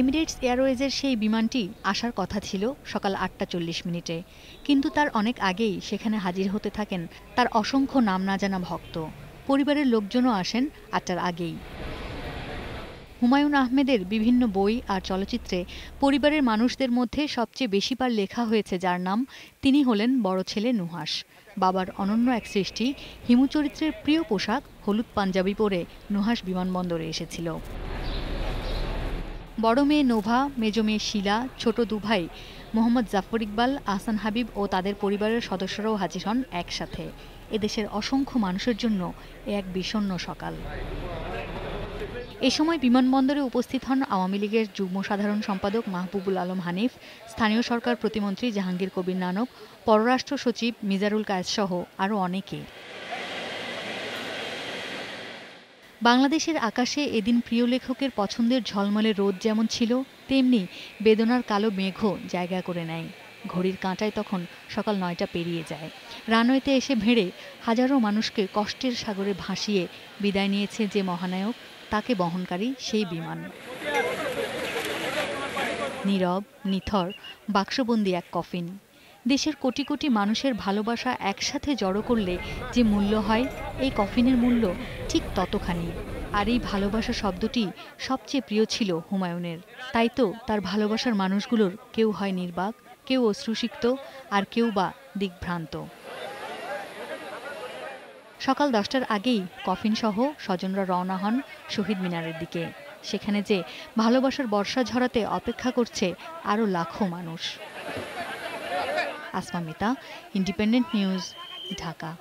Emirates এয়ারওয়েজের সেই বিমানটি আসার কথা ছিল সকাল আটটা চল্লিশ মিনিটে কিন্তু তার অনেক আগেই সেখানে হাজির হতে থাকেন তার অসংখ্য নাম না জানা ভক্ত পরিবারের লোকজনও আসেন আটটার আগেই হুমায়ুন আহমেদের বিভিন্ন বই আর চলচ্চিত্রে পরিবারের মানুষদের মধ্যে সবচেয়ে বেশি পার লেখা হয়েছে যার নাম তিনি হলেন বড় ছেলে নুহাস বাবার অনন্য এক সৃষ্টি হিমু চরিত্রের প্রিয় পোশাক হলুদ পাঞ্জাবি পরে নুহাস বিমানবন্দরে এসেছিল বড় মেয়ে নোভা মেজ মেয়ে শিলা ছোট দুভাই মোহাম্মদ জাফর ইকবাল আহসান হাবিব ও তাদের পরিবারের সদস্যরাও হাজির হন একসাথে এদেশের অসংখ্য মানুষের জন্য এ এক বিষণ্ন সকাল এ সময় বিমানবন্দরে উপস্থিত হন আওয়ামী লীগের যুগ্ম সাধারণ সম্পাদক মাহবুবুল আলম হানিফ স্থানীয় সরকার প্রতিমন্ত্রী জাহাঙ্গীর কবির নানক পররাষ্ট্র সচিব মিজারুল কায়েস সহ আরও অনেকে বাংলাদেশের আকাশে এদিন প্রিয় লেখকের পছন্দের ঝলমলে রোদ যেমন ছিল তেমনি বেদনার কালো মেঘ জায়গা করে নেয় ঘড়ির কাঁটায় তখন সকাল নয়টা পেরিয়ে যায় রানওয়েতে এসে ভেড়ে হাজারো মানুষকে কষ্টের সাগরে ভাসিয়ে বিদায় নিয়েছে যে মহানায়ক তাকে বহনকারী সেই বিমান নীরব নিথর বাক্সবন্দি এক কফিন দেশের কোটি কোটি মানুষের ভালোবাসা একসাথে জড়ো করলে যে মূল্য হয় এই কফিনের মূল্য ঠিক ততখানি আর এই ভালোবাসা শব্দটি সবচেয়ে প্রিয় ছিল হুমায়ুনের তাই তো তার ভালোবাসার মানুষগুলোর কেউ হয় নির্বাক কেউ অশ্রুসিক্ত আর কেউ বা দিকভ্রান্ত সকাল দশটার আগেই কফিনসহ স্বজনরা রওনা হন শহীদ মিনারের দিকে সেখানে যে ভালোবাসার বর্ষা ঝরাতে অপেক্ষা করছে আরও লাখো মানুষ आसमा मेहता इंडिपेंडेंट न्यूज़ ढाका